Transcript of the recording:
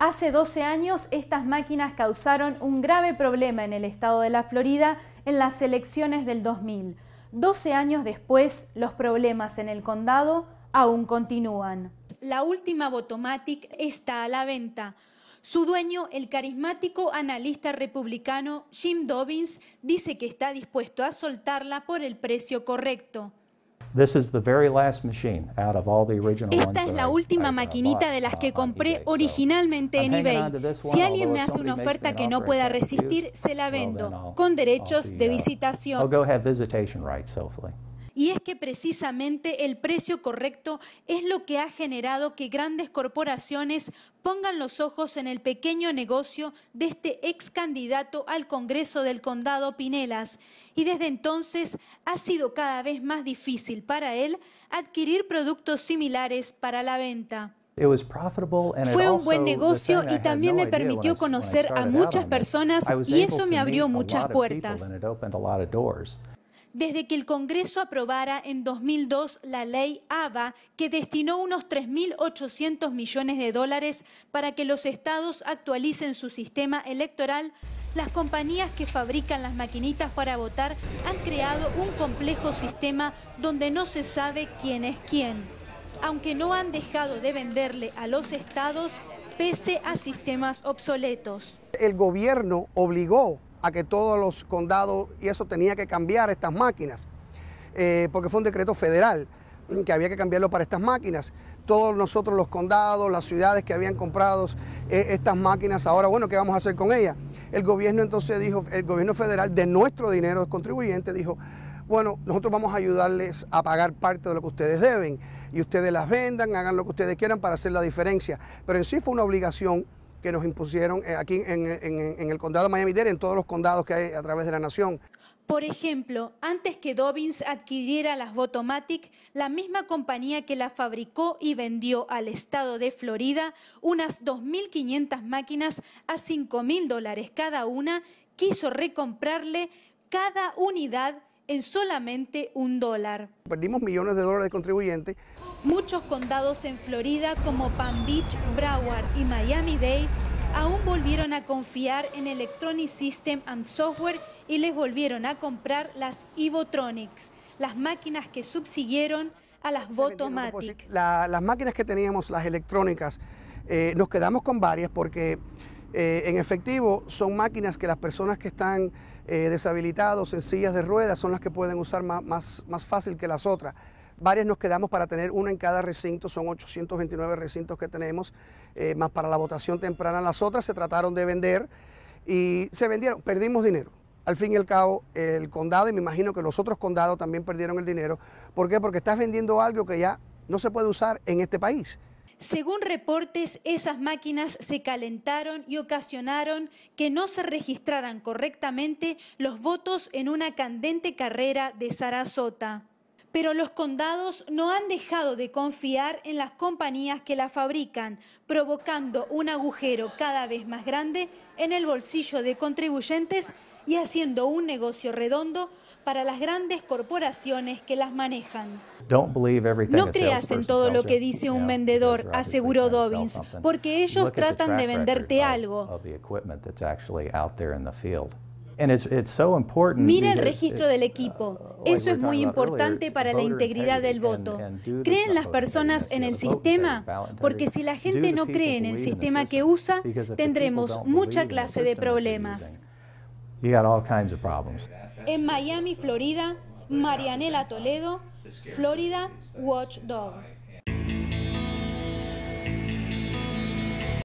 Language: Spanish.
Hace 12 años estas máquinas causaron un grave problema en el estado de la Florida en las elecciones del 2000. 12 años después, los problemas en el condado aún continúan. La última Botomatic está a la venta. Su dueño, el carismático analista republicano Jim Dobbins, dice que está dispuesto a soltarla por el precio correcto. This the very last machine Esta es la última maquinita de las que compré originalmente en eBay. Si alguien me hace una oferta que no pueda resistir, se la vendo, con derechos de visitación y es que precisamente el precio correcto es lo que ha generado que grandes corporaciones pongan los ojos en el pequeño negocio de este ex candidato al Congreso del Condado Pinelas y desde entonces ha sido cada vez más difícil para él adquirir productos similares para la venta. Fue un buen negocio y también me permitió conocer a muchas personas y eso me abrió muchas puertas desde que el Congreso aprobara en 2002 la ley AVA, que destinó unos 3.800 millones de dólares para que los estados actualicen su sistema electoral, las compañías que fabrican las maquinitas para votar han creado un complejo sistema donde no se sabe quién es quién. Aunque no han dejado de venderle a los estados, pese a sistemas obsoletos. El gobierno obligó a que todos los condados y eso tenía que cambiar estas máquinas, eh, porque fue un decreto federal que había que cambiarlo para estas máquinas. Todos nosotros, los condados, las ciudades que habían comprado eh, estas máquinas, ahora, bueno, ¿qué vamos a hacer con ellas? El gobierno entonces dijo, el gobierno federal de nuestro dinero de contribuyente dijo, bueno, nosotros vamos a ayudarles a pagar parte de lo que ustedes deben y ustedes las vendan, hagan lo que ustedes quieran para hacer la diferencia. Pero en sí fue una obligación que nos impusieron eh, aquí en, el condado de Miami-Dade, en todos los condados que hay a través de la nación. Por ejemplo, antes que Dobbins adquiriera las Votomatic, la misma compañía que la fabricó y vendió al estado de Florida unas 2.500 máquinas a 5.000 dólares cada una, quiso recomprarle cada unidad en solamente un dólar. Perdimos millones de dólares de contribuyentes. Muchos condados en Florida como Palm Beach, Broward y Miami-Dade aún volvieron a confiar en Electronic System and Software y les volvieron a comprar las Evotronics, las máquinas que subsiguieron a las pues Votomatic. las máquinas que teníamos, las electrónicas, eh, nos quedamos con varias porque eh, en efectivo, son máquinas que las personas que están eh, deshabilitados en sillas de ruedas son las que pueden usar más, fácil que las otras. Varias nos quedamos para tener una en cada recinto, son 829 recintos que tenemos, eh, más para la votación temprana. Las otras se trataron de vender y se vendieron, perdimos dinero. Al fin y al cabo, el condado, y me imagino que los otros condados también perdieron el dinero. ¿Por qué? Porque estás vendiendo algo que ya no se puede usar en este país. Según reportes, esas máquinas se calentaron y ocasionaron que no se registraran correctamente los votos en una candente carrera de Sarasota. Pero los condados no han dejado de confiar en las compañías que la fabrican, provocando un agujero cada vez más grande en el bolsillo de contribuyentes y haciendo un negocio redondo para las grandes corporaciones que las manejan. No creas en todo lo que dice un vendedor, aseguró Dobbins, porque ellos tratan de venderte algo. Mira el registro del equipo. Uh, Eso es muy importante para la integridad del voto. ¿Creen las personas en el sistema? Porque si la gente no cree en el sistema que usa, tendremos mucha clase de problemas. En Miami, Florida, Marianela Toledo, Florida Watchdog.